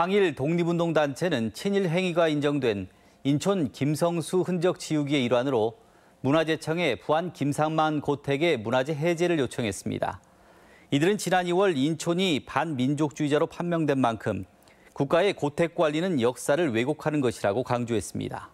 항일 독립운동단체는 친일 행위가 인정된 인천 김성수 흔적 지우기의 일환으로 문화재청에 부안 김상만 고택의 문화재 해제를 요청했습니다. 이들은 지난 2월 인촌이 반민족주의자로 판명된 만큼 국가의 고택 관리는 역사를 왜곡하는 것이라고 강조했습니다.